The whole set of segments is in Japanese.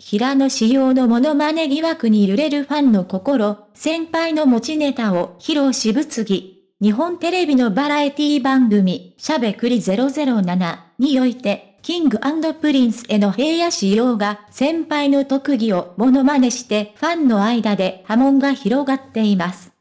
平野仕様のモノマネ疑惑に揺れるファンの心、先輩の持ちネタを披露し物議。日本テレビのバラエティ番組、しゃべくり007において、キングプリンスへの平野仕様が先輩の特技をモノマネしてファンの間で波紋が広がっています。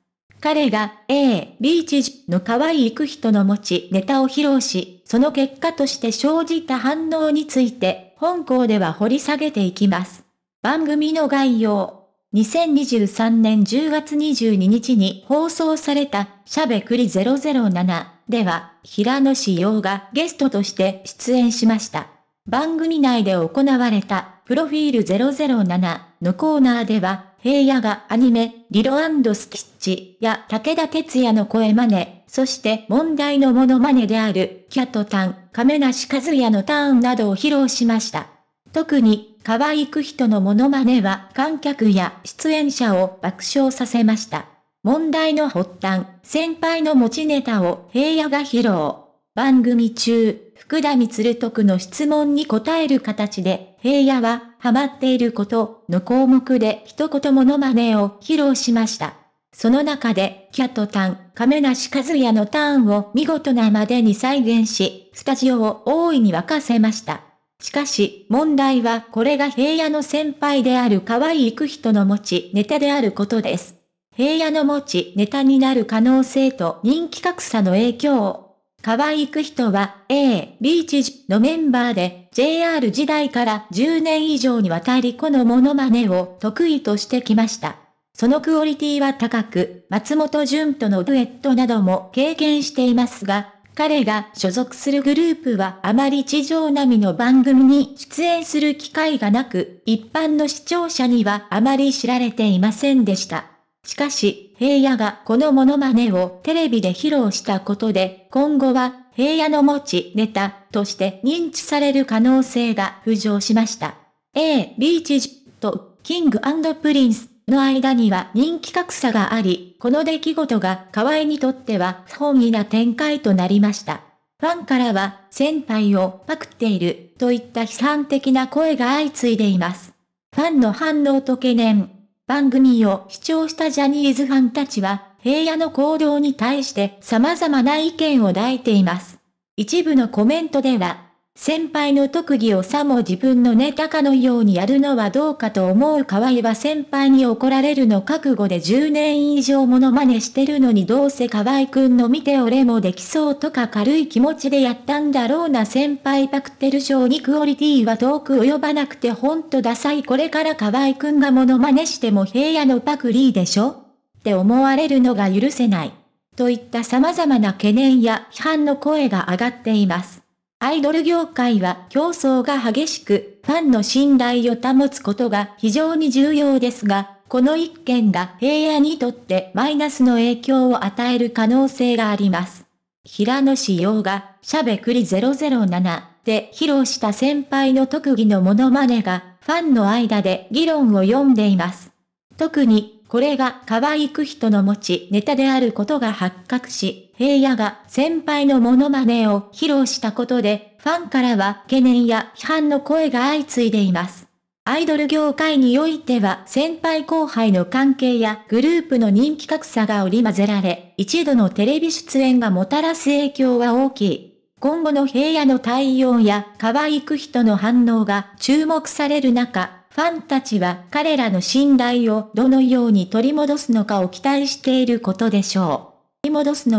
彼が A、B 知事の可愛い行く人の持ちネタを披露し、その結果として生じた反応について本校では掘り下げていきます。番組の概要。2023年10月22日に放送された、しゃべくり007では、平野志陽がゲストとして出演しました。番組内で行われた、プロフィール007のコーナーでは、平野がアニメ、リロスキッチや武田鉄矢の声真似、そして問題のモノマネである、キャトタン、亀梨和也のターンなどを披露しました。特に、可愛く人のモノマネは観客や出演者を爆笑させました。問題の発端、先輩の持ちネタを平野が披露。番組中、福田光徳の質問に答える形で、平野はハマっていることの項目で一言モノマネを披露しました。その中で、キャットタン、亀梨和也のターンを見事なまでに再現し、スタジオを大いに沸かせました。しかし、問題はこれが平野の先輩である河合行人の持ちネタであることです。平野の持ちネタになる可能性と人気格差の影響を。河合行人は A、B 知事のメンバーで JR 時代から10年以上にわたりこのモノマネを得意としてきました。そのクオリティは高く、松本潤とのデュエットなども経験していますが、彼が所属するグループはあまり地上並みの番組に出演する機会がなく、一般の視聴者にはあまり知られていませんでした。しかし、平野がこのモノマネをテレビで披露したことで、今後は平野の持ちネタとして認知される可能性が浮上しました。A、ビーチとキングプリンスの間には人気格差があり、この出来事が河合にとっては不本意な展開となりました。ファンからは、先輩をパクっている、といった批判的な声が相次いでいます。ファンの反応と懸念。番組を視聴したジャニーズファンたちは、平野の行動に対して様々な意見を抱いています。一部のコメントでは、先輩の特技をさも自分のネタかのようにやるのはどうかと思う河合は先輩に怒られるの覚悟で10年以上もの真似してるのにどうせ河合くんの見て俺もできそうとか軽い気持ちでやったんだろうな先輩パクってる賞にクオリティは遠く及ばなくてほんとダサいこれから河合くんがモノマネしても平野のパクリーでしょって思われるのが許せない。といった様々な懸念や批判の声が上がっています。アイドル業界は競争が激しく、ファンの信頼を保つことが非常に重要ですが、この一件が平野にとってマイナスの影響を与える可能性があります。平野志陽が、しゃべくり007で披露した先輩の特技のモノマネが、ファンの間で議論を読んでいます。特にこれが可愛く人の持ちネタであることが発覚し、平野が先輩のモノマネを披露したことで、ファンからは懸念や批判の声が相次いでいます。アイドル業界においては先輩後輩の関係やグループの人気格差が織り交ぜられ、一度のテレビ出演がもたらす影響は大きい。今後の平野の対応や可愛く人の反応が注目される中、ファンたちは彼らの信頼をどのように取り戻すのかを期待していることでしょう。取り戻すの